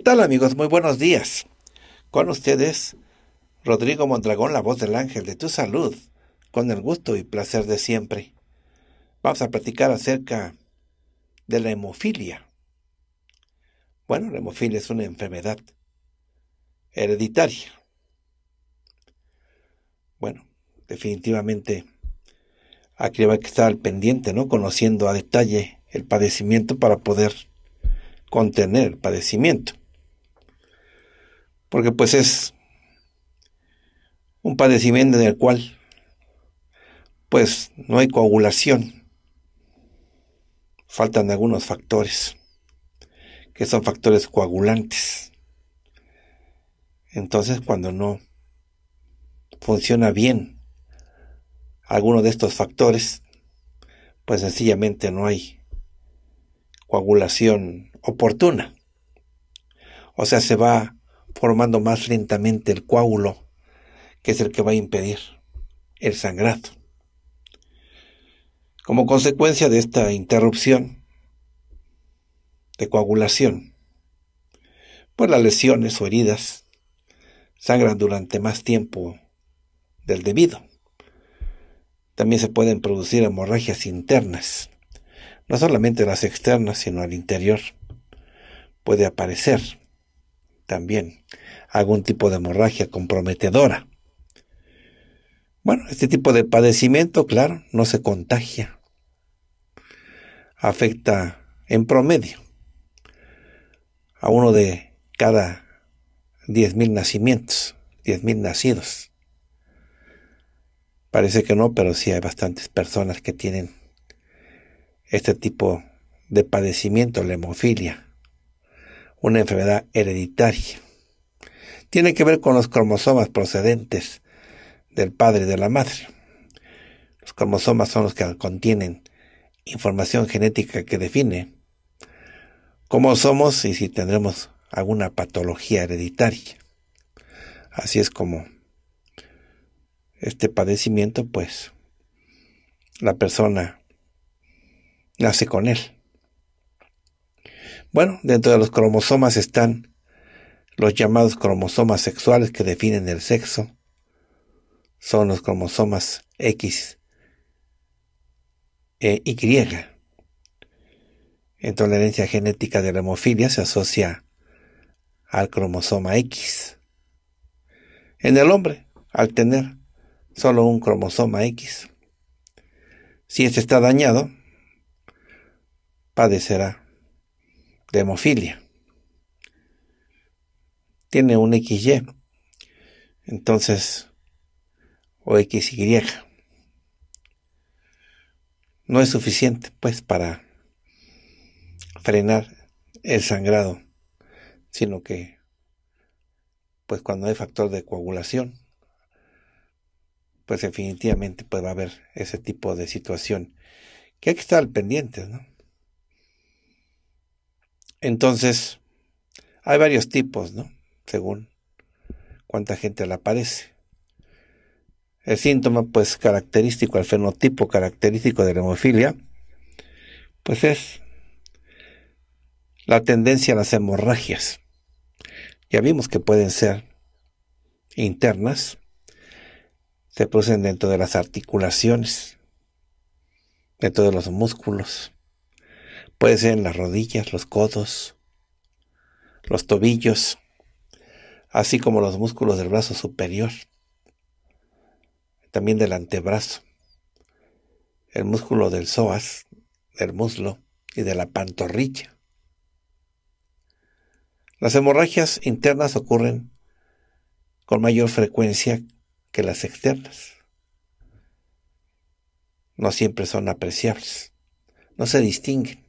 tal amigos? Muy buenos días. Con ustedes, Rodrigo Mondragón, la voz del ángel de tu salud, con el gusto y placer de siempre. Vamos a platicar acerca de la hemofilia. Bueno, la hemofilia es una enfermedad hereditaria. Bueno, definitivamente aquí va a estar al pendiente, ¿no? Conociendo a detalle el padecimiento para poder contener el padecimiento porque pues es un padecimiento en el cual pues no hay coagulación. Faltan algunos factores, que son factores coagulantes. Entonces cuando no funciona bien alguno de estos factores, pues sencillamente no hay coagulación oportuna. O sea, se va formando más lentamente el coágulo, que es el que va a impedir el sangrado. Como consecuencia de esta interrupción de coagulación, pues las lesiones o heridas sangran durante más tiempo del debido. También se pueden producir hemorragias internas, no solamente las externas, sino al interior puede aparecer también algún tipo de hemorragia comprometedora. Bueno, este tipo de padecimiento, claro, no se contagia. Afecta en promedio a uno de cada 10.000 nacimientos, 10.000 nacidos. Parece que no, pero sí hay bastantes personas que tienen este tipo de padecimiento, la hemofilia una enfermedad hereditaria. Tiene que ver con los cromosomas procedentes del padre y de la madre. Los cromosomas son los que contienen información genética que define cómo somos y si tendremos alguna patología hereditaria. Así es como este padecimiento, pues, la persona nace con él. Bueno, dentro de los cromosomas están los llamados cromosomas sexuales que definen el sexo. Son los cromosomas X e Y. En tolerancia genética de la hemofilia se asocia al cromosoma X. En el hombre, al tener solo un cromosoma X, si este está dañado, padecerá de hemofilia. Tiene un XY. Entonces, o XY. No es suficiente, pues, para frenar el sangrado, sino que, pues, cuando hay factor de coagulación, pues definitivamente va a haber ese tipo de situación que hay que estar pendientes, ¿no? Entonces, hay varios tipos, ¿no? Según cuánta gente la padece. El síntoma, pues, característico, el fenotipo característico de la hemofilia, pues es la tendencia a las hemorragias. Ya vimos que pueden ser internas, se producen dentro de las articulaciones, dentro de los músculos, Puede ser en las rodillas, los codos, los tobillos, así como los músculos del brazo superior, también del antebrazo, el músculo del psoas, del muslo y de la pantorrilla. Las hemorragias internas ocurren con mayor frecuencia que las externas. No siempre son apreciables, no se distinguen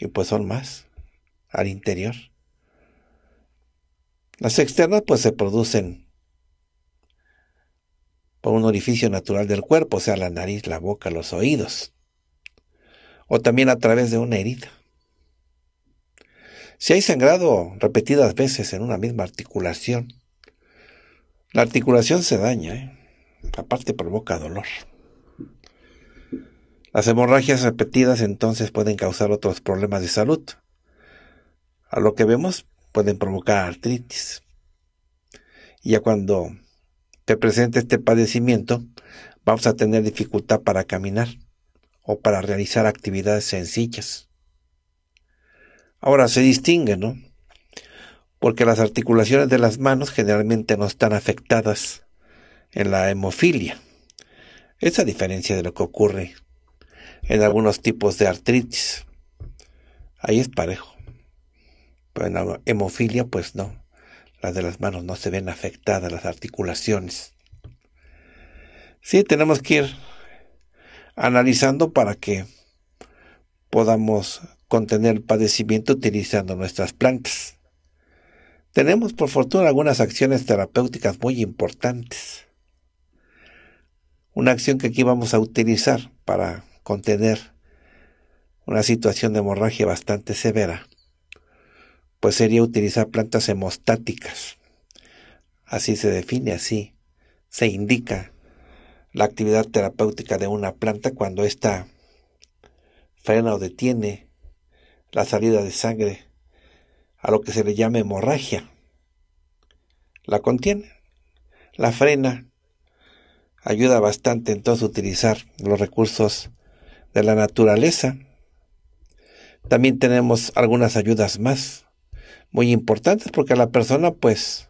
y pues son más al interior. Las externas pues se producen por un orificio natural del cuerpo, o sea, la nariz, la boca, los oídos, o también a través de una herida. Si hay sangrado repetidas veces en una misma articulación, la articulación se daña, ¿eh? aparte provoca dolor. Las hemorragias repetidas entonces pueden causar otros problemas de salud. A lo que vemos pueden provocar artritis. Y ya cuando te presente este padecimiento, vamos a tener dificultad para caminar o para realizar actividades sencillas. Ahora se distingue, ¿no? Porque las articulaciones de las manos generalmente no están afectadas en la hemofilia. Esa diferencia de lo que ocurre en algunos tipos de artritis. Ahí es parejo. Pero en la hemofilia, pues no. Las de las manos no se ven afectadas, las articulaciones. Sí, tenemos que ir analizando para que podamos contener el padecimiento utilizando nuestras plantas. Tenemos por fortuna algunas acciones terapéuticas muy importantes. Una acción que aquí vamos a utilizar para contener una situación de hemorragia bastante severa, pues sería utilizar plantas hemostáticas. Así se define, así se indica la actividad terapéutica de una planta cuando ésta frena o detiene la salida de sangre a lo que se le llama hemorragia. La contiene, la frena, ayuda bastante entonces a utilizar los recursos de la naturaleza. También tenemos algunas ayudas más, muy importantes, porque la persona pues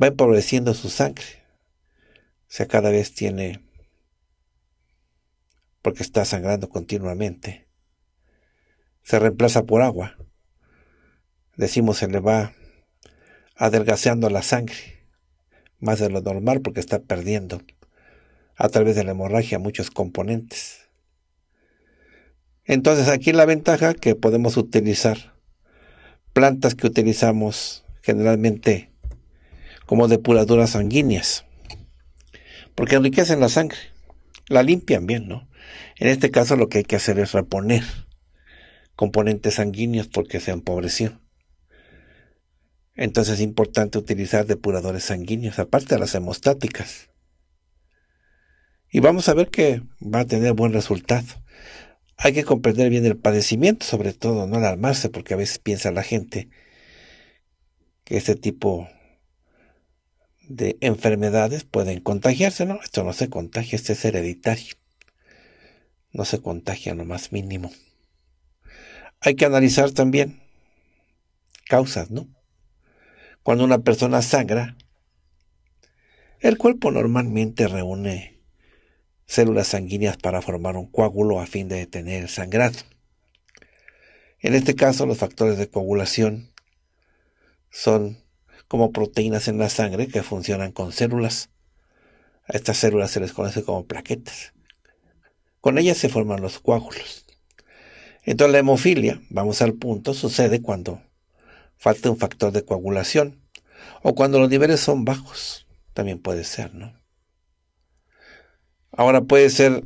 va empobreciendo su sangre. O sea, cada vez tiene, porque está sangrando continuamente, se reemplaza por agua. Decimos, se le va adelgazando la sangre, más de lo normal porque está perdiendo a través de la hemorragia muchos componentes. Entonces aquí la ventaja que podemos utilizar plantas que utilizamos generalmente como depuradoras sanguíneas, porque enriquecen la sangre, la limpian bien, ¿no? En este caso lo que hay que hacer es reponer componentes sanguíneos porque se empobreció. Entonces es importante utilizar depuradores sanguíneos, aparte de las hemostáticas. Y vamos a ver que va a tener buen resultado. Hay que comprender bien el padecimiento, sobre todo, no alarmarse, porque a veces piensa la gente que este tipo de enfermedades pueden contagiarse, ¿no? Esto no se contagia, este es hereditario. No se contagia lo más mínimo. Hay que analizar también causas, ¿no? Cuando una persona sangra, el cuerpo normalmente reúne células sanguíneas para formar un coágulo a fin de detener el sangrado. En este caso, los factores de coagulación son como proteínas en la sangre que funcionan con células. A estas células se les conoce como plaquetas. Con ellas se forman los coágulos. Entonces la hemofilia, vamos al punto, sucede cuando falta un factor de coagulación o cuando los niveles son bajos. También puede ser, ¿no? Ahora puede ser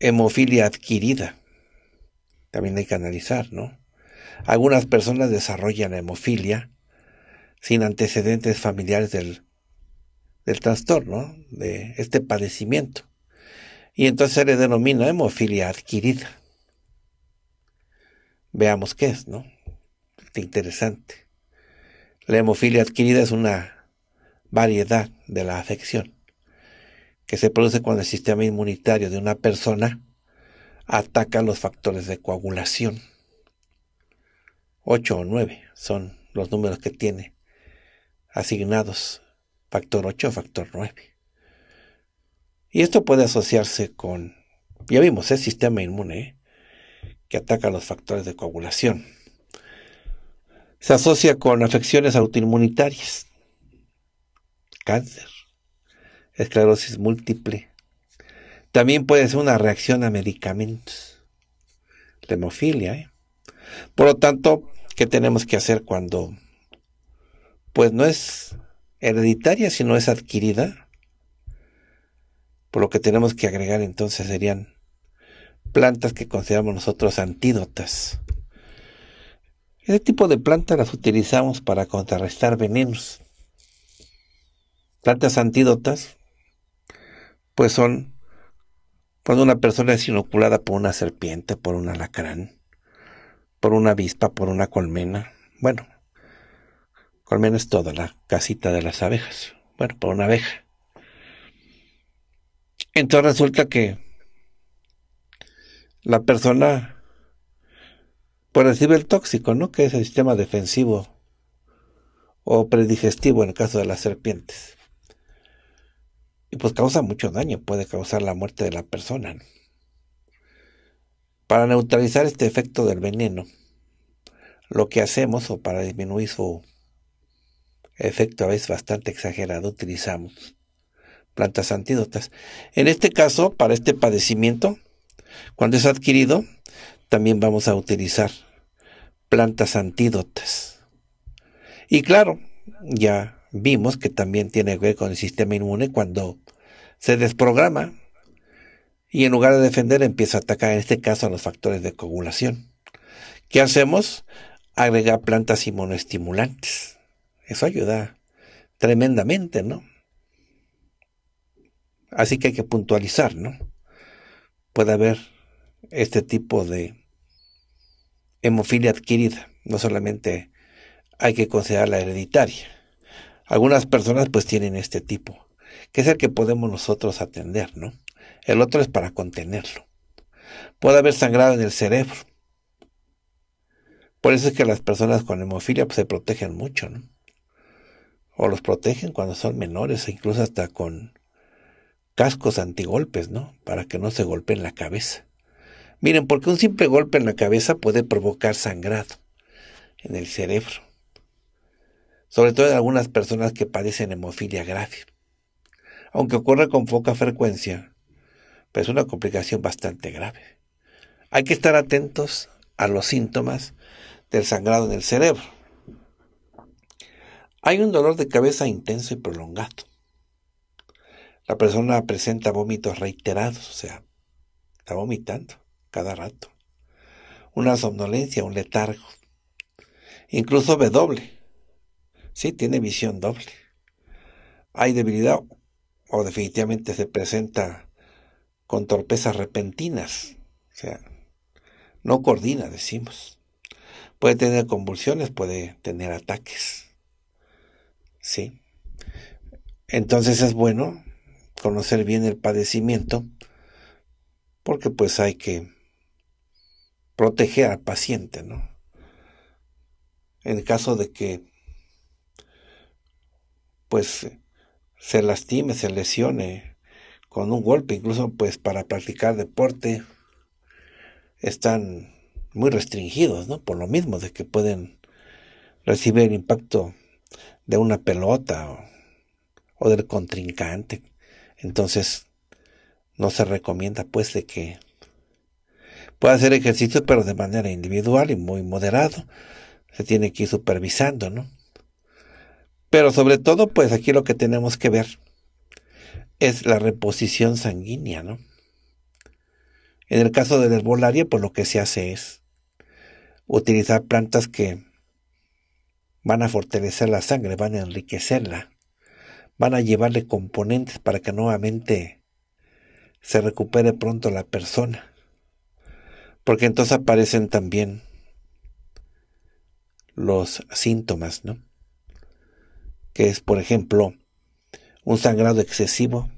hemofilia adquirida. También hay que analizar, ¿no? Algunas personas desarrollan hemofilia sin antecedentes familiares del, del trastorno, de este padecimiento. Y entonces se le denomina hemofilia adquirida. Veamos qué es, ¿no? interesante. La hemofilia adquirida es una variedad de la afección que se produce cuando el sistema inmunitario de una persona ataca los factores de coagulación. 8 o 9 son los números que tiene asignados factor 8 o factor 9. Y esto puede asociarse con, ya vimos, el sistema inmune que ataca los factores de coagulación. Se asocia con afecciones autoinmunitarias, cáncer, esclerosis múltiple. También puede ser una reacción a medicamentos. hemofilia. ¿eh? Por lo tanto, ¿qué tenemos que hacer cuando pues no es hereditaria, sino es adquirida? Por lo que tenemos que agregar entonces serían plantas que consideramos nosotros antídotas. Ese tipo de plantas las utilizamos para contrarrestar venenos. Plantas antídotas pues son cuando una persona es inoculada por una serpiente, por un alacrán, por una avispa, por una colmena. Bueno, colmena es toda la casita de las abejas. Bueno, por una abeja. Entonces resulta que la persona pues, recibe el tóxico, ¿no? Que es el sistema defensivo o predigestivo en el caso de las serpientes y pues causa mucho daño, puede causar la muerte de la persona. Para neutralizar este efecto del veneno, lo que hacemos, o para disminuir su efecto a bastante exagerado, utilizamos plantas antídotas. En este caso, para este padecimiento, cuando es adquirido, también vamos a utilizar plantas antídotas. Y claro, ya vimos que también tiene que ver con el sistema inmune cuando se desprograma y en lugar de defender empieza a atacar, en este caso, a los factores de coagulación. ¿Qué hacemos? Agregar plantas inmunoestimulantes. Eso ayuda tremendamente, ¿no? Así que hay que puntualizar, ¿no? Puede haber este tipo de hemofilia adquirida, no solamente hay que considerar la hereditaria algunas personas pues tienen este tipo, que es el que podemos nosotros atender, ¿no? El otro es para contenerlo. Puede haber sangrado en el cerebro. Por eso es que las personas con hemofilia pues, se protegen mucho, ¿no? O los protegen cuando son menores, e incluso hasta con cascos antigolpes, ¿no? Para que no se golpeen la cabeza. Miren, porque un simple golpe en la cabeza puede provocar sangrado en el cerebro sobre todo en algunas personas que padecen hemofilia grave. Aunque ocurre con poca frecuencia, pues es una complicación bastante grave. Hay que estar atentos a los síntomas del sangrado en el cerebro. Hay un dolor de cabeza intenso y prolongado. La persona presenta vómitos reiterados, o sea, está vomitando cada rato. Una somnolencia, un letargo. Incluso b doble sí tiene visión doble. Hay debilidad o definitivamente se presenta con torpezas repentinas, o sea, no coordina, decimos. Puede tener convulsiones, puede tener ataques. ¿Sí? Entonces es bueno conocer bien el padecimiento porque pues hay que proteger al paciente, ¿no? En caso de que pues se lastime, se lesione con un golpe, incluso pues para practicar deporte están muy restringidos, ¿no? Por lo mismo de que pueden recibir el impacto de una pelota o, del contrincante. Entonces, no se recomienda pues de que pueda hacer ejercicio, pero de manera individual y muy moderado. Se tiene que ir supervisando, ¿no? Pero sobre todo, pues aquí lo que tenemos que ver es la reposición sanguínea, ¿no? En el caso del herbolario, pues lo que se hace es utilizar plantas que van a fortalecer la sangre, van a enriquecerla, van a llevarle componentes para que nuevamente se recupere pronto la persona. Porque entonces aparecen también los síntomas, ¿no? que es, por ejemplo, un sangrado excesivo,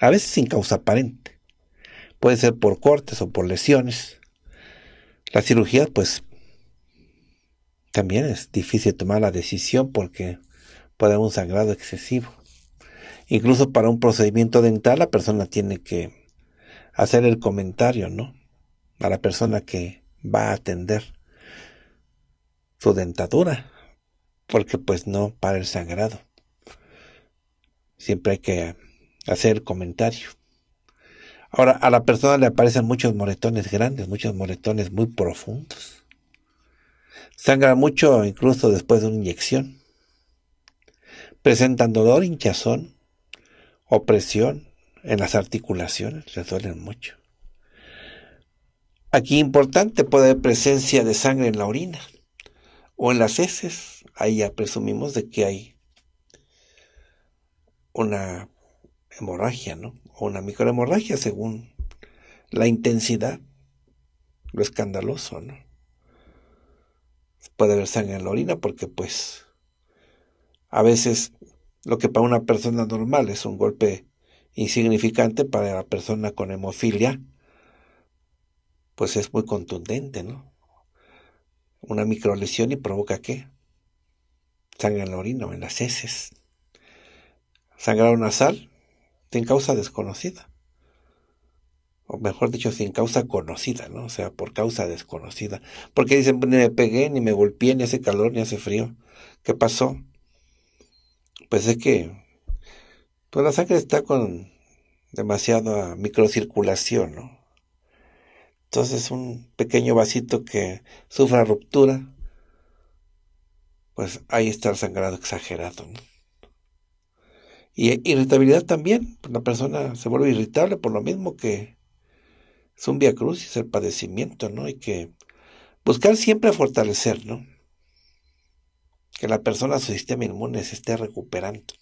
a veces sin causa aparente. Puede ser por cortes o por lesiones. La cirugía, pues, también es difícil tomar la decisión porque puede haber un sangrado excesivo. Incluso para un procedimiento dental, la persona tiene que hacer el comentario, ¿no? A la persona que va a atender su dentadura porque pues no para el sangrado. Siempre hay que hacer comentario. Ahora, a la persona le aparecen muchos moretones grandes, muchos moretones muy profundos. Sangra mucho incluso después de una inyección. Presentan dolor, hinchazón, opresión en las articulaciones, le duelen mucho. Aquí importante puede haber presencia de sangre en la orina o en las heces ahí ya presumimos de que hay una hemorragia, ¿no? O una microhemorragia según la intensidad, lo escandaloso, ¿no? Puede haber sangre en la orina porque pues a veces lo que para una persona normal es un golpe insignificante, para la persona con hemofilia, pues es muy contundente, ¿no? Una microlesión y provoca qué? sangra en la orina o en las heces. Sangrado nasal sin causa desconocida. O mejor dicho, sin causa conocida, ¿no? O sea, por causa desconocida. Porque dicen, ni me pegué, ni me golpeé, ni hace calor, ni hace frío. ¿Qué pasó? Pues es que pues la sangre está con demasiada microcirculación, ¿no? Entonces un pequeño vasito que sufra ruptura pues ahí está el sangrado exagerado. Y eh, irritabilidad también, pues, la persona se vuelve irritable por lo mismo que es un via es el padecimiento, ¿no? Y que buscar siempre fortalecer, ¿no? Que la persona, su sistema inmune se esté recuperando.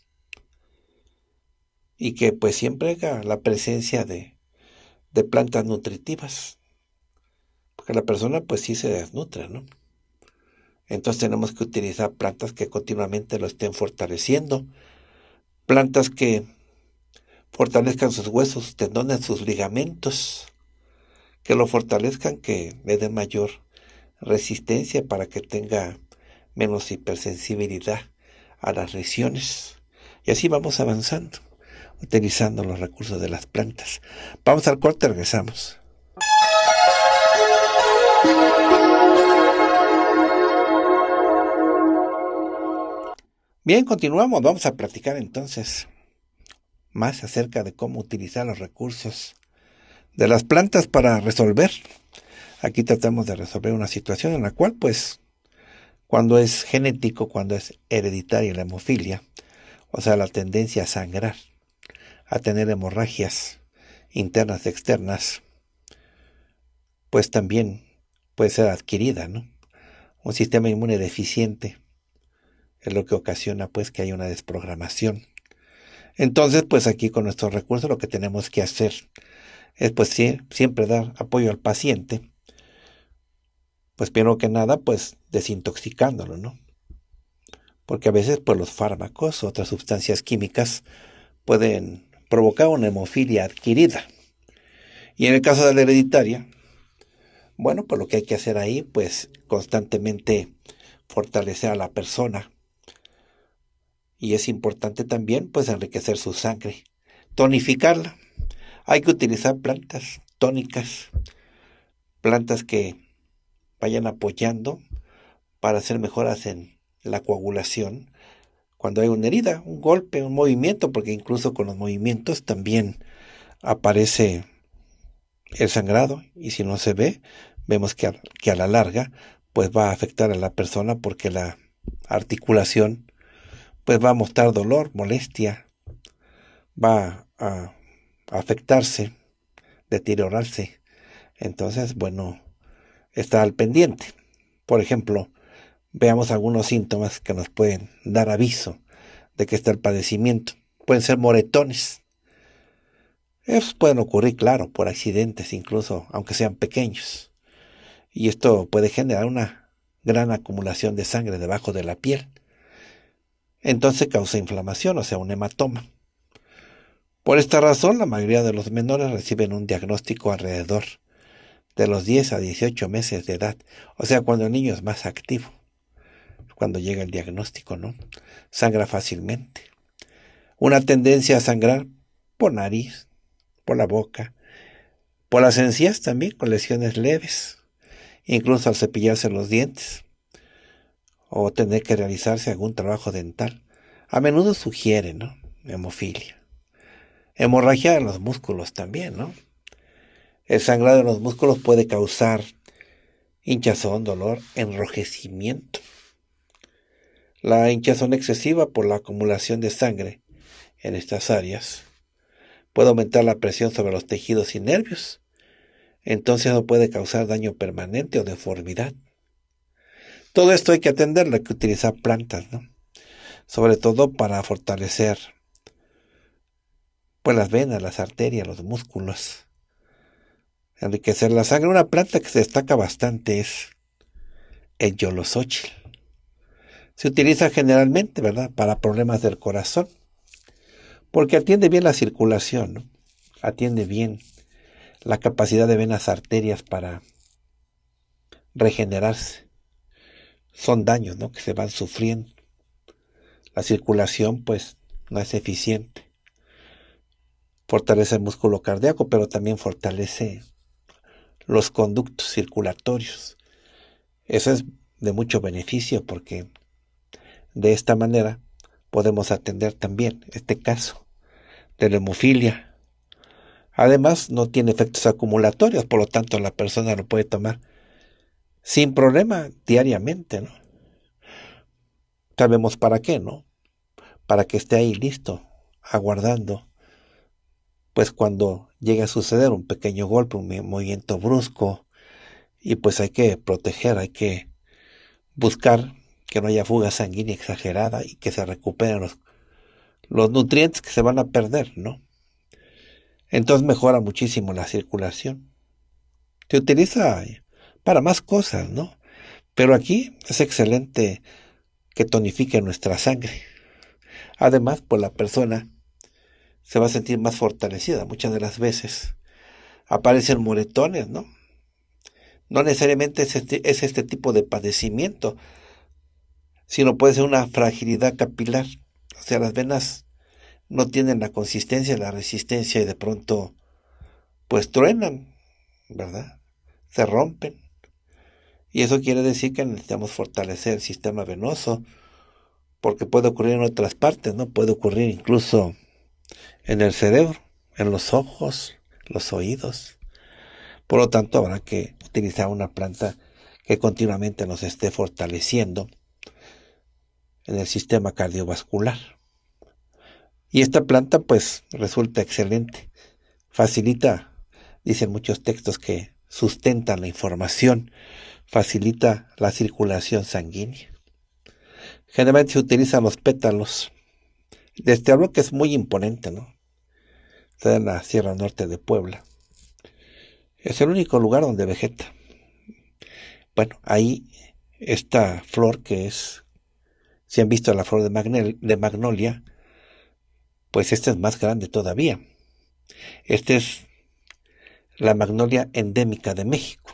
Y que pues siempre haga la presencia de, de plantas nutritivas. Porque la persona pues sí se desnutre, ¿no? Entonces tenemos que utilizar plantas que continuamente lo estén fortaleciendo. Plantas que fortalezcan sus huesos, sus tendones, sus ligamentos. Que lo fortalezcan, que le den mayor resistencia para que tenga menos hipersensibilidad a las lesiones. Y así vamos avanzando, utilizando los recursos de las plantas. Vamos al corte, regresamos. Bien, continuamos. Vamos a platicar entonces más acerca de cómo utilizar los recursos de las plantas para resolver. Aquí tratamos de resolver una situación en la cual, pues, cuando es genético, cuando es hereditaria la hemofilia, o sea, la tendencia a sangrar, a tener hemorragias internas, y externas, pues también puede ser adquirida, ¿no? Un sistema inmune deficiente es lo que ocasiona pues que hay una desprogramación. Entonces, pues aquí con nuestros recursos lo que tenemos que hacer es pues siempre dar apoyo al paciente. Pues primero que nada, pues desintoxicándolo, ¿no? Porque a veces pues los fármacos, otras sustancias químicas pueden provocar una hemofilia adquirida. Y en el caso de la hereditaria, bueno, pues lo que hay que hacer ahí, pues constantemente fortalecer a la persona y es importante también pues enriquecer su sangre. Tonificarla. Hay que utilizar plantas tónicas, plantas que vayan apoyando para hacer mejoras en la coagulación cuando hay una herida, un golpe, un movimiento, porque incluso con los movimientos también aparece el sangrado y si no se ve, vemos que a, que a la larga pues va a afectar a la persona porque la articulación pues va a mostrar dolor, molestia, va a afectarse, deteriorarse. Entonces, bueno, está al pendiente. Por ejemplo, veamos algunos síntomas que nos pueden dar aviso de que está el padecimiento. Pueden ser moretones. Esos pueden ocurrir, claro, por accidentes, incluso aunque sean pequeños. Y esto puede generar una gran acumulación de sangre debajo de la piel entonces causa inflamación, o sea, un hematoma. Por esta razón, la mayoría de los menores reciben un diagnóstico alrededor de los 10 a 18 meses de edad, o sea, cuando el niño es más activo, cuando llega el diagnóstico, ¿no? Sangra fácilmente. Una tendencia a sangrar por nariz, por la boca, por las encías también, con lesiones leves, incluso al cepillarse los dientes o tener que realizarse algún trabajo dental, a menudo sugiere hemofilia. Hemorragia en los músculos también, ¿no? El sangrado en los músculos puede causar hinchazón, dolor, enrojecimiento. La hinchazón excesiva por la acumulación de sangre en estas áreas puede aumentar la presión sobre los tejidos y nervios. Entonces no puede causar daño permanente o deformidad. Todo esto hay que atenderlo, hay que utilizar plantas, ¿no? Sobre todo para fortalecer pues las venas, las arterias, los músculos. Enriquecer la sangre. Una planta que se destaca bastante es el yolosóchil. Se utiliza generalmente, ¿verdad?, para problemas del corazón. Porque atiende bien la circulación, ¿no? atiende bien la capacidad de venas arterias para regenerarse son daños ¿no? que se van sufriendo. La circulación pues no es eficiente. Fortalece el músculo cardíaco, pero también fortalece los conductos circulatorios. Eso es de mucho beneficio porque de esta manera podemos atender también este caso de la hemofilia. Además, no tiene efectos acumulatorios, por lo tanto la persona lo puede tomar sin problema diariamente, ¿no? Sabemos para qué, ¿no? Para que esté ahí listo, aguardando. Pues cuando llegue a suceder un pequeño golpe, un movimiento brusco, y pues hay que proteger, hay que buscar que no haya fuga sanguínea exagerada y que se recuperen los, los nutrientes que se van a perder, ¿no? Entonces mejora muchísimo la circulación. Se utiliza para más cosas, ¿no? Pero aquí es excelente que tonifique nuestra sangre. Además, pues la persona se va a sentir más fortalecida muchas de las veces. Aparecen moretones, ¿no? No necesariamente es este, es este tipo de padecimiento, sino puede ser una fragilidad capilar. O sea, las venas no tienen la consistencia, la resistencia y de pronto pues truenan, ¿verdad? Se rompen. Y eso quiere decir que necesitamos fortalecer el sistema venoso, porque puede ocurrir en otras partes, ¿no? Puede ocurrir incluso en el cerebro, en los ojos, los oídos. Por lo tanto, habrá que utilizar una planta que continuamente nos esté fortaleciendo en el sistema cardiovascular. Y esta planta pues resulta excelente. Facilita, dicen muchos textos que sustentan la información facilita la circulación sanguínea. Generalmente se utilizan los pétalos. De este que es muy imponente, ¿no? Está en la Sierra Norte de Puebla. Es el único lugar donde vegeta. Bueno, ahí esta flor que es, si han visto la flor de, de magnolia, pues esta es más grande todavía. Esta es la magnolia endémica de México.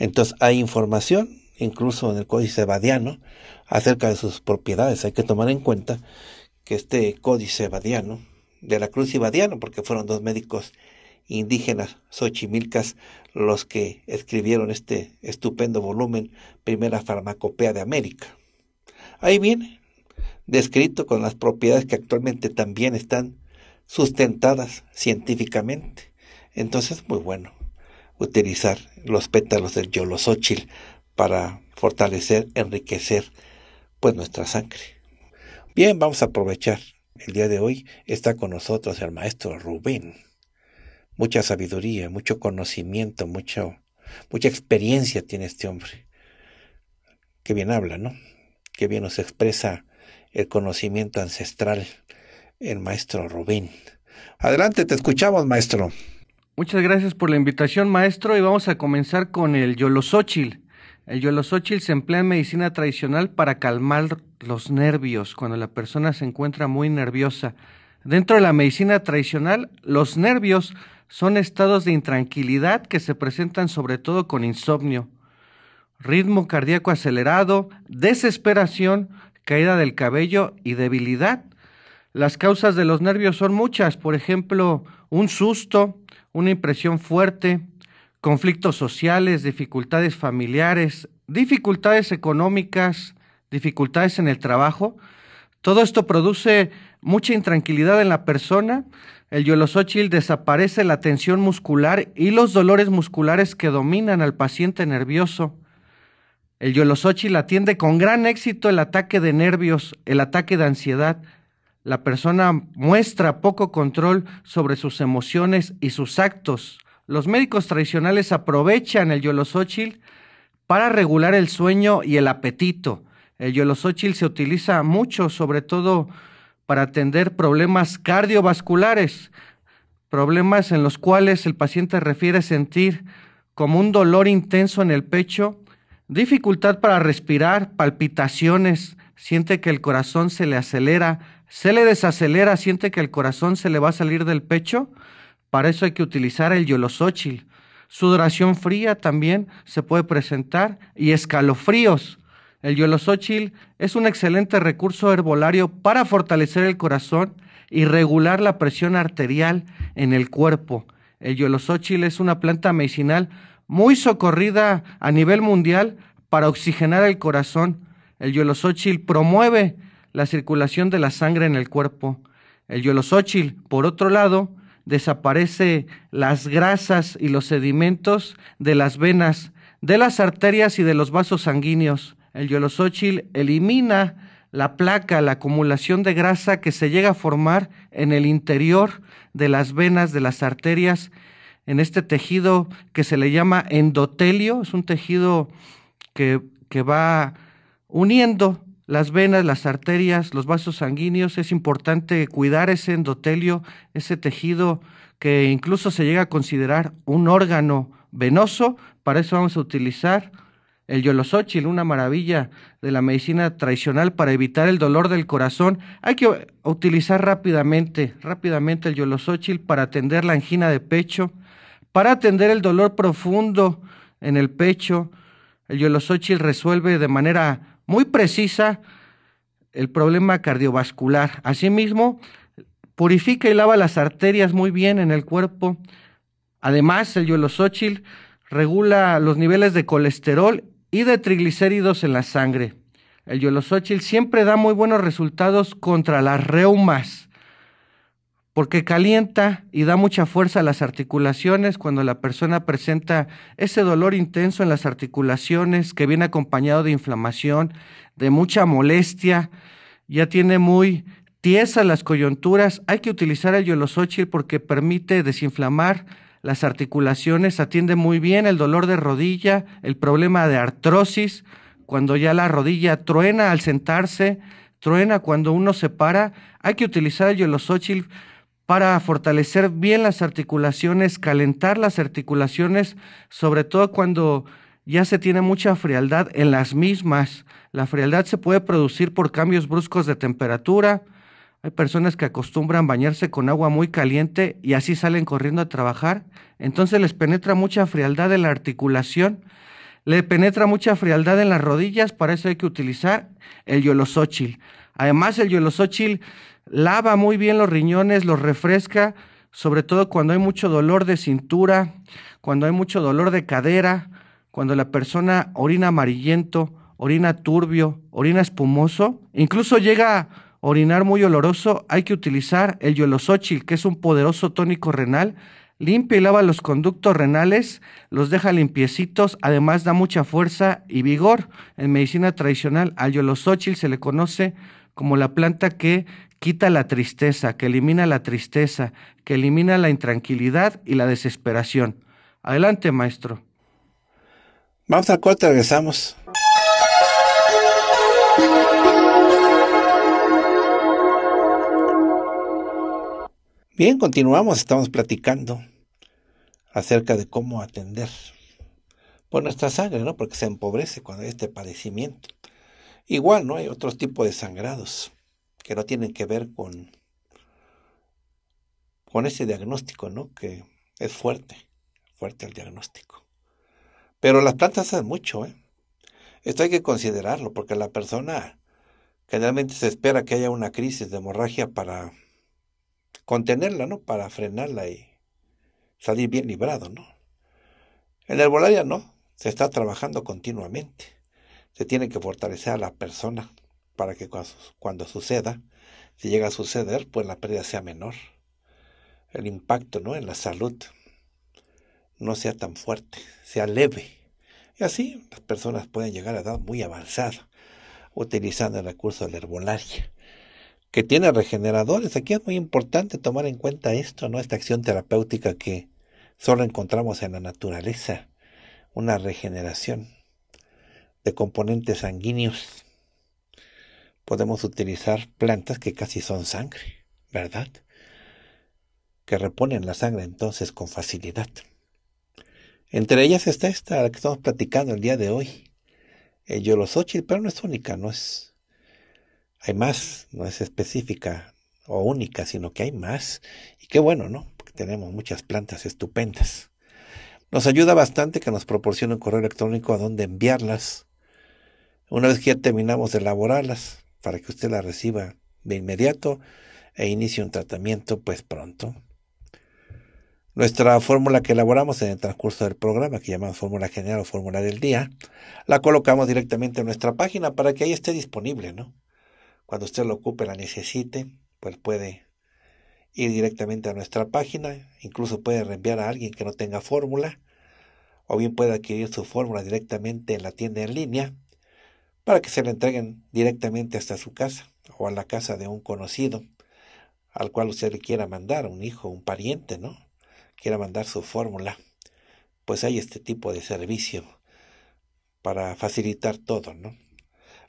Entonces hay información, incluso en el códice badiano, acerca de sus propiedades. Hay que tomar en cuenta que este códice badiano, de la Cruz y Badiano, porque fueron dos médicos indígenas xochimilcas los que escribieron este estupendo volumen, Primera Farmacopea de América. Ahí viene, descrito con las propiedades que actualmente también están sustentadas científicamente. Entonces, muy bueno utilizar los pétalos del yolosóchil para fortalecer, enriquecer pues nuestra sangre. Bien, vamos a aprovechar. El día de hoy está con nosotros el maestro Rubén. Mucha sabiduría, mucho conocimiento, mucho, mucha experiencia tiene este hombre. Qué bien habla, ¿no? Qué bien nos expresa el conocimiento ancestral el maestro Rubén. Adelante, te escuchamos, maestro. Muchas gracias por la invitación, maestro, y vamos a comenzar con el yolosóchil. El yolosóchil se emplea en medicina tradicional para calmar los nervios cuando la persona se encuentra muy nerviosa. Dentro de la medicina tradicional, los nervios son estados de intranquilidad que se presentan sobre todo con insomnio, ritmo cardíaco acelerado, desesperación, caída del cabello y debilidad. Las causas de los nervios son muchas, por ejemplo, un susto, una impresión fuerte, conflictos sociales, dificultades familiares, dificultades económicas, dificultades en el trabajo. Todo esto produce mucha intranquilidad en la persona. El yolosóchil desaparece la tensión muscular y los dolores musculares que dominan al paciente nervioso. El yolosóchil atiende con gran éxito el ataque de nervios, el ataque de ansiedad, la persona muestra poco control sobre sus emociones y sus actos. Los médicos tradicionales aprovechan el yolosóchil para regular el sueño y el apetito. El yolosóchil se utiliza mucho, sobre todo para atender problemas cardiovasculares, problemas en los cuales el paciente refiere sentir como un dolor intenso en el pecho, dificultad para respirar, palpitaciones, siente que el corazón se le acelera, se le desacelera, siente que el corazón se le va a salir del pecho, para eso hay que utilizar el yolosóchil. Sudoración fría también se puede presentar y escalofríos. El yolosóchil es un excelente recurso herbolario para fortalecer el corazón y regular la presión arterial en el cuerpo. El yolosóchil es una planta medicinal muy socorrida a nivel mundial para oxigenar el corazón. El yolosóchil promueve la circulación de la sangre en el cuerpo. El yolosóchil, por otro lado, desaparece las grasas y los sedimentos de las venas, de las arterias y de los vasos sanguíneos. El yolosóchil elimina la placa, la acumulación de grasa que se llega a formar en el interior de las venas, de las arterias, en este tejido que se le llama endotelio, es un tejido que, que va uniendo las venas, las arterias, los vasos sanguíneos. Es importante cuidar ese endotelio, ese tejido que incluso se llega a considerar un órgano venoso. Para eso vamos a utilizar el yolosóchil, una maravilla de la medicina tradicional para evitar el dolor del corazón. Hay que utilizar rápidamente, rápidamente el yolosóchil para atender la angina de pecho, para atender el dolor profundo en el pecho. El yolosóchil resuelve de manera muy precisa el problema cardiovascular. Asimismo, purifica y lava las arterias muy bien en el cuerpo. Además, el yolosóchil regula los niveles de colesterol y de triglicéridos en la sangre. El yolosóchil siempre da muy buenos resultados contra las reumas porque calienta y da mucha fuerza a las articulaciones cuando la persona presenta ese dolor intenso en las articulaciones que viene acompañado de inflamación, de mucha molestia, ya tiene muy tiesas las coyunturas, hay que utilizar el yolosóchil porque permite desinflamar las articulaciones, atiende muy bien el dolor de rodilla, el problema de artrosis, cuando ya la rodilla truena al sentarse, truena cuando uno se para, hay que utilizar el yolosóchil para fortalecer bien las articulaciones, calentar las articulaciones, sobre todo cuando ya se tiene mucha frialdad en las mismas. La frialdad se puede producir por cambios bruscos de temperatura. Hay personas que acostumbran bañarse con agua muy caliente y así salen corriendo a trabajar. Entonces les penetra mucha frialdad en la articulación. Le penetra mucha frialdad en las rodillas, para eso hay que utilizar el yolosóchil. Además, el yolosóchil lava muy bien los riñones, los refresca, sobre todo cuando hay mucho dolor de cintura, cuando hay mucho dolor de cadera, cuando la persona orina amarillento, orina turbio, orina espumoso, incluso llega a orinar muy oloroso, hay que utilizar el yolosóchil, que es un poderoso tónico renal. Limpia y lava los conductos renales, los deja limpiecitos, además da mucha fuerza y vigor. En medicina tradicional al yolosóchil se le conoce como la planta que quita la tristeza, que elimina la tristeza, que elimina la intranquilidad y la desesperación. Adelante, maestro. Vamos a corte, regresamos. Bien, continuamos, estamos platicando acerca de cómo atender por nuestra sangre, ¿no? Porque se empobrece cuando hay este padecimiento. Igual, ¿no? Hay otros tipos de sangrados que no tienen que ver con, con ese diagnóstico, ¿no? Que es fuerte, fuerte el diagnóstico. Pero las plantas hacen mucho, ¿eh? Esto hay que considerarlo, porque la persona generalmente se espera que haya una crisis de hemorragia para contenerla, ¿no? Para frenarla y salir bien librado, ¿no? En herbolaria no, se está trabajando continuamente. Se tiene que fortalecer a la persona para que cuando suceda, si llega a suceder, pues la pérdida sea menor. El impacto ¿no? en la salud no sea tan fuerte, sea leve. Y así las personas pueden llegar a edad muy avanzada utilizando el recurso de la herbolaria, que tiene regeneradores. Aquí es muy importante tomar en cuenta esto, ¿no? Esta acción terapéutica que solo encontramos en la naturaleza, una regeneración de componentes sanguíneos podemos utilizar plantas que casi son sangre, ¿verdad? Que reponen la sangre entonces con facilidad. Entre ellas está esta, la que estamos platicando el día de hoy. El Yolosóchil, pero no es única, no es. Hay más, no es específica o única, sino que hay más. Y qué bueno, ¿no? Porque tenemos muchas plantas estupendas. Nos ayuda bastante que nos proporcione un correo electrónico a donde enviarlas. Una vez que ya terminamos de elaborarlas, para que usted la reciba de inmediato e inicie un tratamiento pues pronto. Nuestra fórmula que elaboramos en el transcurso del programa, que llamamos fórmula general o fórmula del día, la colocamos directamente en nuestra página para que ahí esté disponible, ¿no? Cuando usted lo ocupe, la necesite, pues puede ir directamente a nuestra página, incluso puede reenviar a alguien que no tenga fórmula, o bien puede adquirir su fórmula directamente en la tienda en línea, para que se le entreguen directamente hasta su casa o a la casa de un conocido al cual usted le quiera mandar, un hijo, un pariente, ¿no? Quiera mandar su fórmula. Pues hay este tipo de servicio para facilitar todo, ¿no?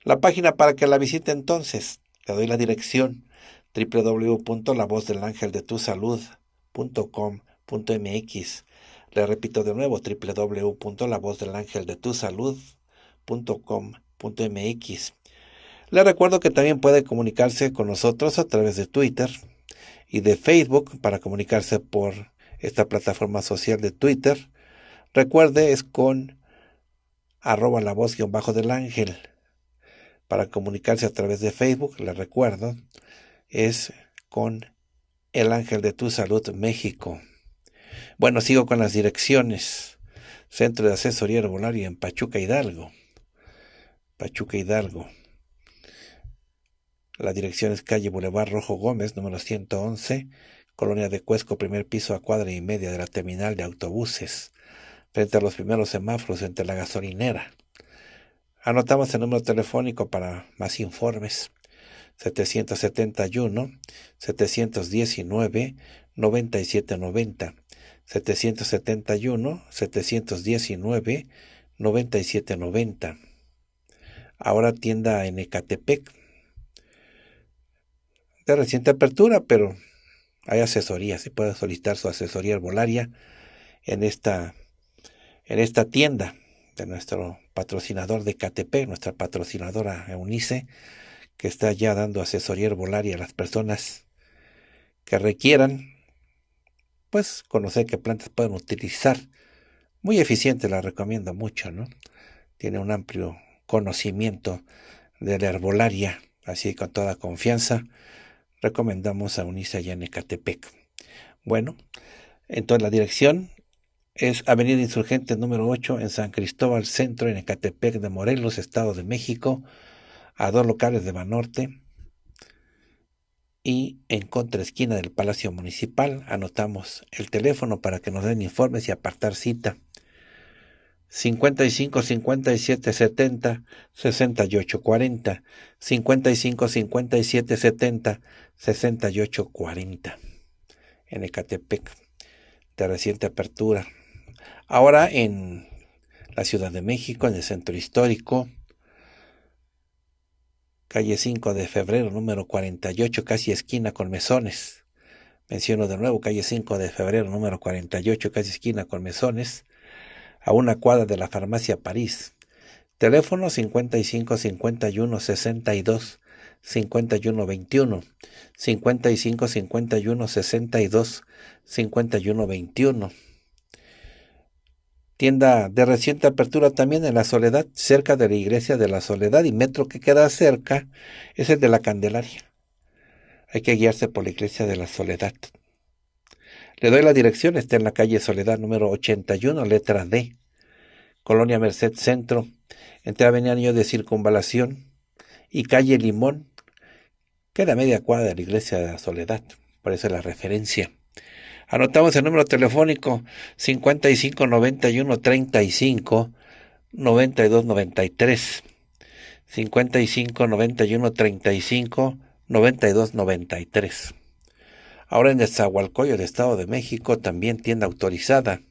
La página para que la visite entonces, le doy la dirección www.lavozdelangeldetusalud.com.mx. Le repito de nuevo www.lavozdelangeldetusalud.com.mx .mx. Le recuerdo que también puede comunicarse con nosotros a través de Twitter y de Facebook para comunicarse por esta plataforma social de Twitter. Recuerde, es con arroba la voz guión bajo del ángel. Para comunicarse a través de Facebook, le recuerdo, es con el ángel de tu salud México. Bueno, sigo con las direcciones. Centro de Asesoría herbolaria en Pachuca Hidalgo. Pachuca Hidalgo. La dirección es calle Boulevard Rojo Gómez, número 111, colonia de Cuesco, primer piso a cuadra y media de la terminal de autobuses, frente a los primeros semáforos entre la gasolinera. Anotamos el número telefónico para más informes. 771 719 9790 771 719 9790 ahora tienda en Ecatepec. De reciente apertura, pero hay asesoría, se puede solicitar su asesoría herbolaria en esta, en esta tienda de nuestro patrocinador de Ecatepec, nuestra patrocinadora Eunice, que está ya dando asesoría herbolaria a las personas que requieran, pues conocer qué plantas pueden utilizar. Muy eficiente, la recomiendo mucho, ¿no? Tiene un amplio conocimiento de la herbolaria. Así con toda confianza, recomendamos a unirse allá en Ecatepec. Bueno, entonces la dirección es Avenida Insurgente número 8 en San Cristóbal Centro, en Ecatepec de Morelos, Estado de México, a dos locales de Manorte Y en contraesquina del Palacio Municipal anotamos el teléfono para que nos den informes y apartar cita. 55 57 70 68 40 55 57 70 68 40 en Ecatepec de reciente apertura ahora en la Ciudad de México en el centro histórico calle 5 de febrero número 48 casi esquina con mesones menciono de nuevo calle 5 de febrero número 48 casi esquina con mesones a una cuadra de la farmacia París. Teléfono 55 51 62 51 21 55 51 62 51 21 tienda de reciente apertura también en La Soledad, cerca de la iglesia de La Soledad y metro que queda cerca es el de la Candelaria. Hay que guiarse por la iglesia de La Soledad. Le doy la dirección, está en la calle Soledad número 81, letra D, Colonia Merced Centro, entre Avenida Niño de Circunvalación y calle Limón, que es la media cuadra de la iglesia de la Soledad, por eso es la referencia. Anotamos el número telefónico 55 91 35 92 93. 55 91 35 92 93. Ahora en el Zahualcoyo, del Estado de México, también tienda autorizada.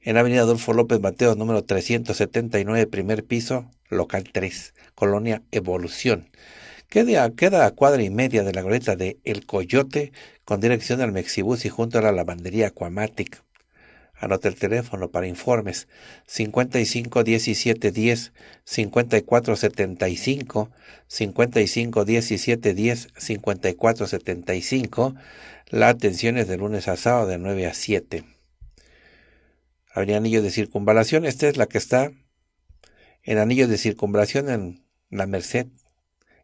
En Avenida Adolfo López Mateos, número 379, primer piso, local 3, Colonia Evolución. Queda, queda a cuadra y media de la goleta de El Coyote, con dirección al Mexibus y junto a la lavandería Aquamatic. Anota el teléfono para informes 55 17 10 54 75 55 17 10 54 75. La atención es de lunes a sábado de 9 a 7. Habría anillo de circunvalación. Esta es la que está en anillo de circunvalación en la Merced,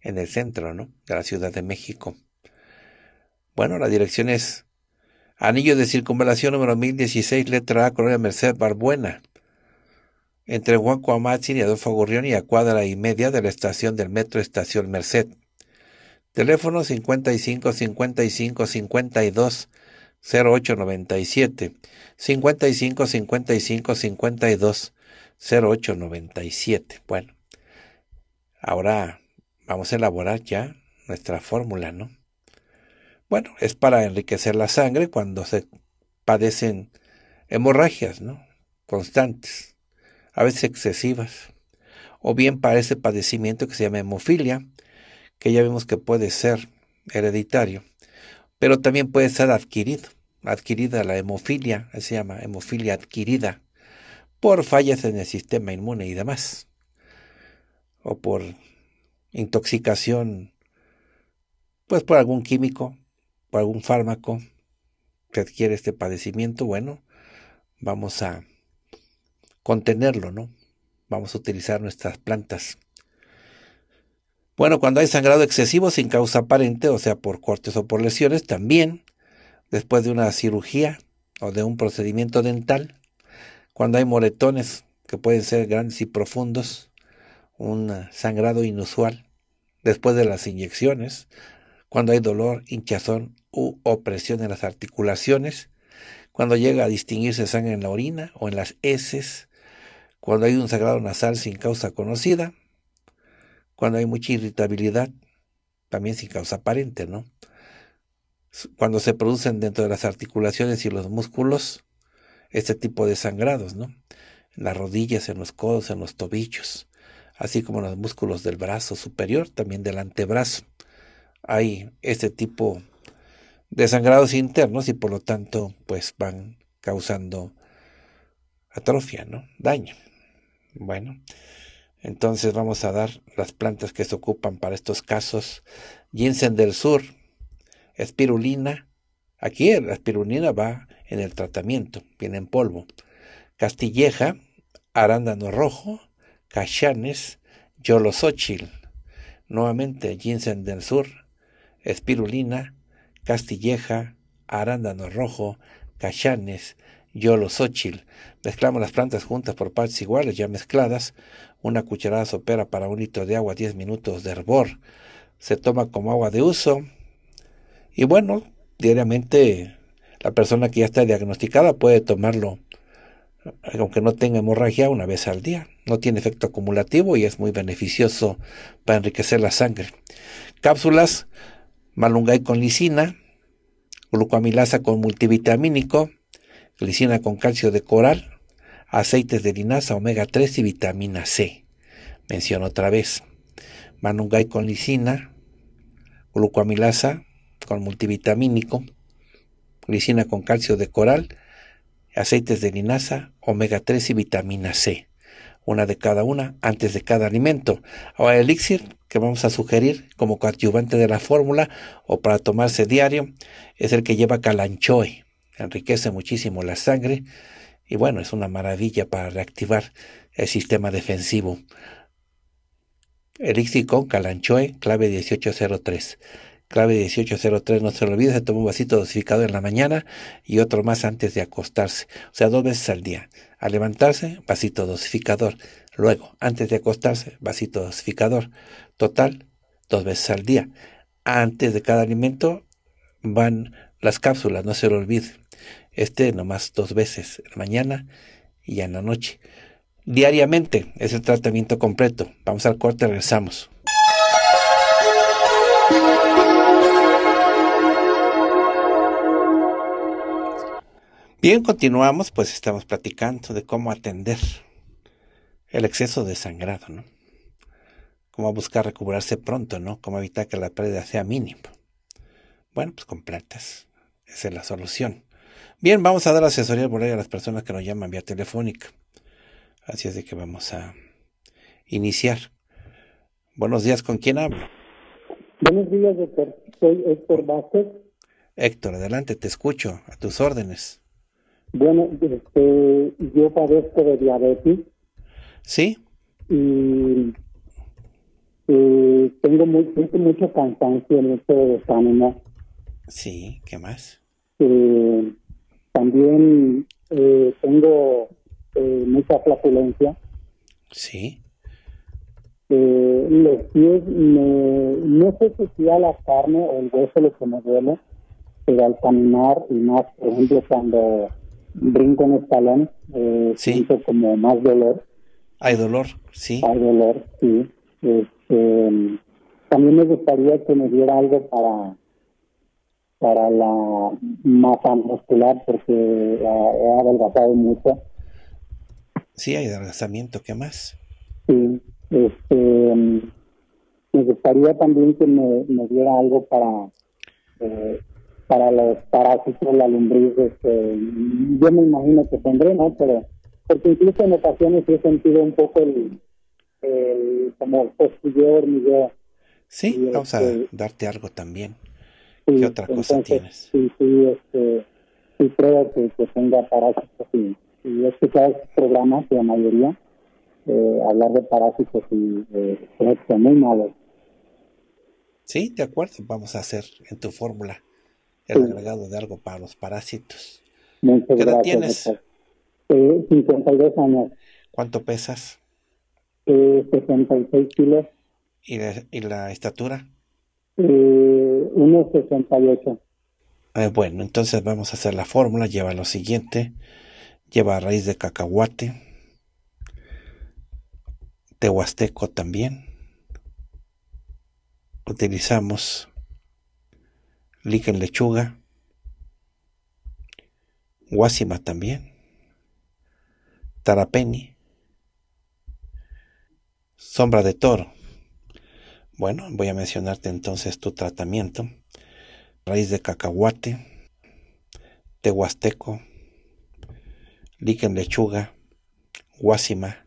en el centro de la Ciudad de México. Bueno, la dirección es Anillo de circunvalación número 1016, letra A, Colonia Merced Barbuena. Entre Juan Cuamazin y Adolfo Gurrión y a cuadra y media de la estación del metro Estación Merced. Teléfono 55 55 52 0897. 55 55 52 0897. Bueno, ahora vamos a elaborar ya nuestra fórmula, ¿no? Bueno, es para enriquecer la sangre cuando se padecen hemorragias, ¿no? Constantes, a veces excesivas. O bien para ese padecimiento que se llama hemofilia, que ya vimos que puede ser hereditario, pero también puede ser adquirido, adquirida la hemofilia, se llama hemofilia adquirida, por fallas en el sistema inmune y demás, o por intoxicación, pues por algún químico por algún fármaco que adquiere este padecimiento, bueno, vamos a contenerlo, ¿no? Vamos a utilizar nuestras plantas. Bueno, cuando hay sangrado excesivo sin causa aparente, o sea, por cortes o por lesiones, también después de una cirugía o de un procedimiento dental, cuando hay moretones que pueden ser grandes y profundos, un sangrado inusual, después de las inyecciones, cuando hay dolor, hinchazón u opresión en las articulaciones, cuando llega a distinguirse sangre en la orina o en las heces, cuando hay un sagrado nasal sin causa conocida, cuando hay mucha irritabilidad, también sin causa aparente, ¿no? Cuando se producen dentro de las articulaciones y los músculos este tipo de sangrados, ¿no? En las rodillas, en los codos, en los tobillos, así como en los músculos del brazo superior, también del antebrazo hay este tipo de sangrados internos y por lo tanto pues van causando atrofia, ¿no? Daño. Bueno, entonces vamos a dar las plantas que se ocupan para estos casos. Ginseng del sur, espirulina. Aquí la espirulina va en el tratamiento, viene en polvo. Castilleja, arándano rojo, cachanes, yolosóchil. Nuevamente, ginseng del sur, espirulina, castilleja, arándano rojo, cachanes, yolosóchil. Mezclamos las plantas juntas por partes iguales, ya mezcladas. Una cucharada sopera para un litro de agua, 10 minutos de hervor. Se toma como agua de uso. Y bueno, diariamente la persona que ya está diagnosticada puede tomarlo, aunque no tenga hemorragia, una vez al día. No tiene efecto acumulativo y es muy beneficioso para enriquecer la sangre. Cápsulas malungay con lisina, glucoamilasa con multivitamínico, glicina con calcio de coral, aceites de linaza, omega 3 y vitamina C. Menciono otra vez. Malungay con lisina, glucoamilasa con multivitamínico, glicina con calcio de coral, aceites de linaza, omega 3 y vitamina C una de cada una antes de cada alimento. Ahora el elixir que vamos a sugerir como coadyuvante de la fórmula o para tomarse diario es el que lleva calanchoe. Enriquece muchísimo la sangre y bueno, es una maravilla para reactivar el sistema defensivo. Elixir con calanchoe, clave 1803 clave 1803, no se lo olvide, se toma un vasito dosificador en la mañana y otro más antes de acostarse, o sea, dos veces al día. Al levantarse, vasito dosificador. Luego, antes de acostarse, vasito dosificador. Total, dos veces al día. Antes de cada alimento van las cápsulas, no se lo olvide. Este nomás dos veces, en la mañana y en la noche. Diariamente es el tratamiento completo. Vamos al corte, regresamos. Bien, continuamos, pues estamos platicando de cómo atender el exceso de sangrado, ¿no? Cómo buscar recuperarse pronto, ¿no? Cómo evitar que la pérdida sea mínima. Bueno, pues con plantas. Esa es la solución. Bien, vamos a dar asesoría por ahí a las personas que nos llaman vía telefónica. Así es de que vamos a iniciar. Buenos días, ¿con quién hablo? Buenos días, doctor. Soy Héctor Vázquez. Héctor, adelante, te escucho, a tus órdenes. Bueno, este, yo padezco de diabetes. ¿Sí? Y, eh, tengo mucha mucho cansancio, este desánimo. Sí, ¿qué más? Eh, también eh, tengo mucha flatulencia. Sí. los pies, no sé si sea la carne o el hueso lo que me duele, pero al caminar y más, por ejemplo, cuando brinco en el eh, siento como más dolor. Hay dolor, sí. Hay dolor, sí. Este, también me gustaría que me diera algo para para la masa muscular porque he adelgazado mucho. Sí, hay adelgazamiento, ¿qué más? Sí, este, me gustaría también que me, me diera algo para eh, para los parásitos, la lombriz, este, yo me imagino que tendré, ¿no? Pero, porque incluso en ocasiones he sentido un poco el, el como mi Sí, vamos a este, darte algo también. ¿Qué otra cosa tienes? Sí, sí, este, sí creo que, tenga parásitos y, y he escuchado programas, la mayoría, eh, hablar de parásitos y eh, muy malos. Sí, de acuerdo, vamos a hacer en tu fórmula el agregado de algo para los parásitos. ¿Qué edad tienes? 52 eh, años. ¿Cuánto pesas? 66 eh, kilos. ¿Y la, estatura? 1,68. Eh, bueno, entonces vamos a hacer la fórmula. Lleva lo siguiente. Lleva raíz de cacahuate. Tehuasteco también. Utilizamos líquen lechuga, guásima también, tarapeni, sombra de toro. Bueno, voy a mencionarte entonces tu tratamiento. Raíz de cacahuate, tehuasteco, líquen lechuga, guásima,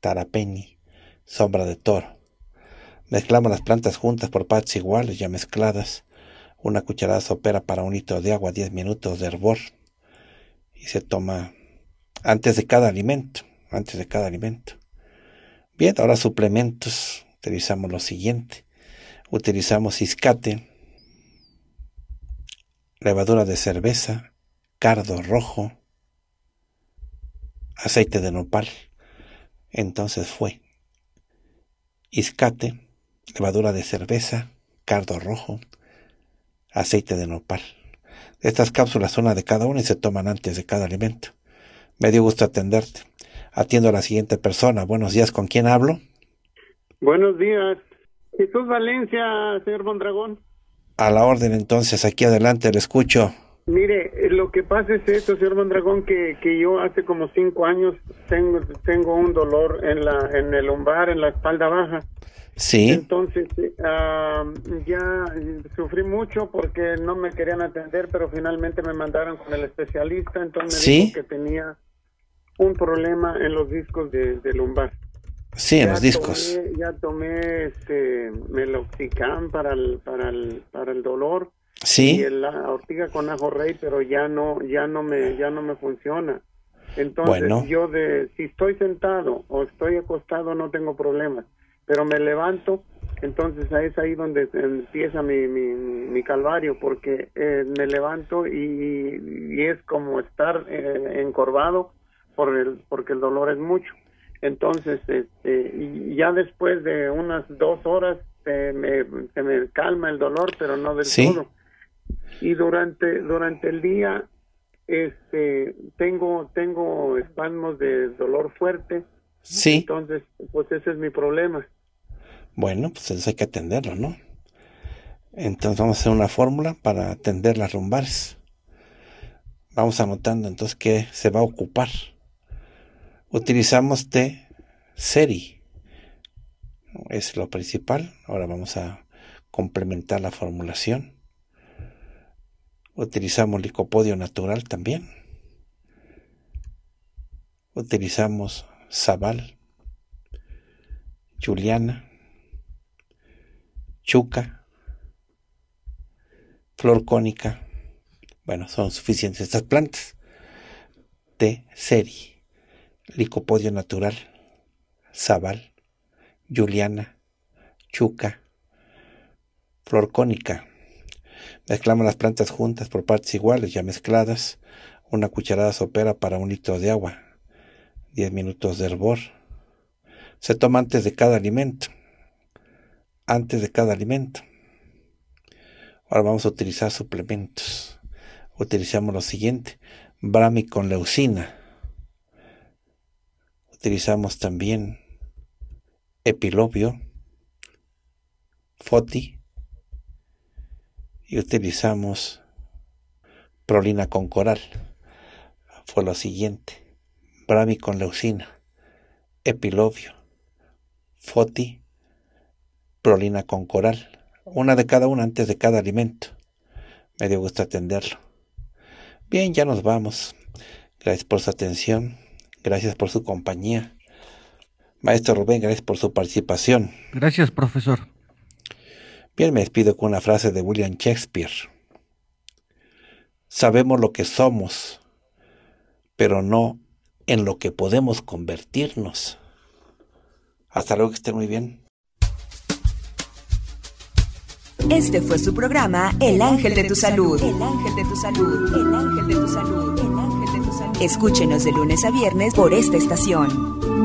tarapeni, sombra de toro. Mezclamos las plantas juntas por partes iguales ya mezcladas una cucharada sopera para un litro de agua, 10 minutos de hervor. Y se toma antes de cada alimento, antes de cada alimento. Bien, ahora suplementos. Utilizamos lo siguiente. Utilizamos iscate, levadura de cerveza, cardo rojo, aceite de nopal. Entonces fue iscate, levadura de cerveza, cardo rojo, aceite de nopal. Estas cápsulas, una de cada una, y se toman antes de cada alimento. Me dio gusto atenderte. Atiendo a la siguiente persona. Buenos días, ¿con quién hablo? Buenos días. Jesús Valencia, señor Mondragón. A la orden, entonces, aquí adelante, le escucho. Mire, lo que pasa es esto, señor Mondragón, que, que yo hace como cinco años tengo, tengo un dolor en, la, en el lumbar, en la espalda baja. Sí. Entonces, ah, ya eh, sufrí mucho porque no me querían atender, pero finalmente me mandaron con el especialista, entonces me ¿Sí? que tenía un problema en los discos de, lumbar. Sí, en los discos. ya tomé este meloxicam para el, para el, para el dolor. Sí. Y la ortiga con ajo rey, pero ya no, ya no me, ya no me funciona. Entonces, yo de, si estoy sentado o estoy acostado, no tengo problemas pero me levanto, entonces ahí es ahí donde empieza mi, mi, calvario, porque eh, me levanto y, es como estar eh, encorvado por el, porque el dolor es mucho. Entonces, este, y ya después de unas dos horas se me, se me calma el dolor, pero no del todo. Y durante, durante el día este, tengo, tengo espasmos de dolor fuerte Sí. Entonces, pues ese es mi problema. Bueno, pues eso hay que atenderlo, ¿no? Entonces vamos a hacer una fórmula para atender las lumbares. Vamos anotando entonces qué se va a ocupar. Utilizamos t seri. Es lo principal. Ahora vamos a complementar la formulación. Utilizamos licopodio natural también. Utilizamos Zabal, Juliana, Chuca, Flor Cónica. Bueno, son suficientes estas plantas. T. Seri, Licopodio Natural, Zabal, Juliana, Chuca, Flor Cónica. Mezclamos las plantas juntas por partes iguales, ya mezcladas. Una cucharada sopera para un litro de agua 10 minutos de hervor. Se toma antes de cada alimento. Antes de cada alimento. Ahora vamos a utilizar suplementos. Utilizamos lo siguiente. brami con leucina. Utilizamos también epilobio, foti y utilizamos prolina con coral. Fue lo siguiente mí con leucina, epilobio, Foti, Prolina con coral, una de cada una antes de cada alimento. Me dio gusto atenderlo. Bien, ya nos vamos. Gracias por su atención, gracias por su compañía. Maestro Rubén, gracias por su participación. Gracias, profesor. Bien, me despido con una frase de William Shakespeare. Sabemos lo que somos, pero no en lo que podemos convertirnos. Hasta luego, que estén muy bien. Este fue su programa El Ángel de tu Salud. El Ángel de tu Salud. El Ángel de Salud. El Ángel de tu Salud. Escúchenos de lunes a viernes por esta estación.